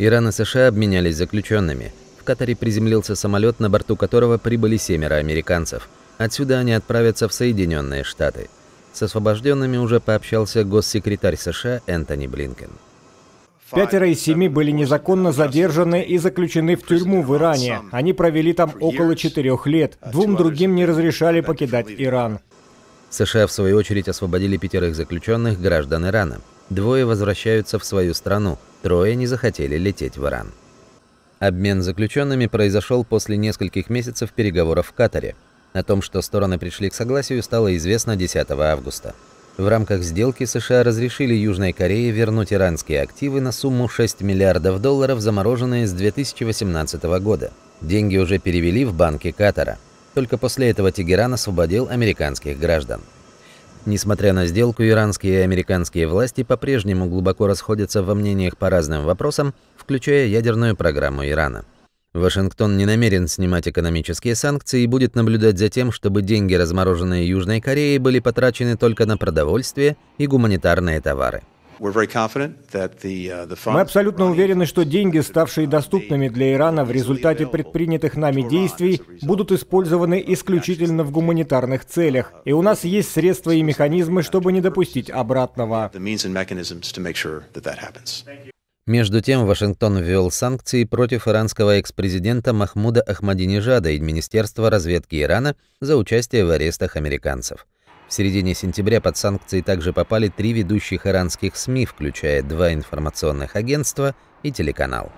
Иран и США обменялись заключенными. В Катаре приземлился самолет, на борту которого прибыли семеро американцев. Отсюда они отправятся в Соединенные Штаты. С освобожденными уже пообщался госсекретарь США Энтони Блинкен. Пятеро из семи были незаконно задержаны и заключены в тюрьму в Иране. Они провели там около четырех лет. Двум другим не разрешали покидать Иран. США, в свою очередь, освободили пятерых заключенных граждан Ирана. Двое возвращаются в свою страну, трое не захотели лететь в Иран. Обмен заключенными произошел после нескольких месяцев переговоров в Катаре. О том, что стороны пришли к согласию, стало известно 10 августа. В рамках сделки США разрешили Южной Корее вернуть иранские активы на сумму 6 миллиардов долларов, замороженные с 2018 года. Деньги уже перевели в банки Катара. Только после этого Тегеран освободил американских граждан. Несмотря на сделку, иранские и американские власти по-прежнему глубоко расходятся во мнениях по разным вопросам, включая ядерную программу Ирана. Вашингтон не намерен снимать экономические санкции и будет наблюдать за тем, чтобы деньги, размороженные Южной Кореей, были потрачены только на продовольствие и гуманитарные товары. Uh, Мы абсолютно уверены, что деньги, ставшие доступными для Ирана в результате предпринятых нами действий, будут использованы исключительно в гуманитарных целях, и у нас есть средства и механизмы, чтобы не допустить обратного. Между тем, Вашингтон ввел санкции против иранского экс-президента Махмуда Ахмадинежада и Министерства разведки Ирана за участие в арестах американцев. В середине сентября под санкции также попали три ведущих иранских СМИ, включая два информационных агентства и телеканал.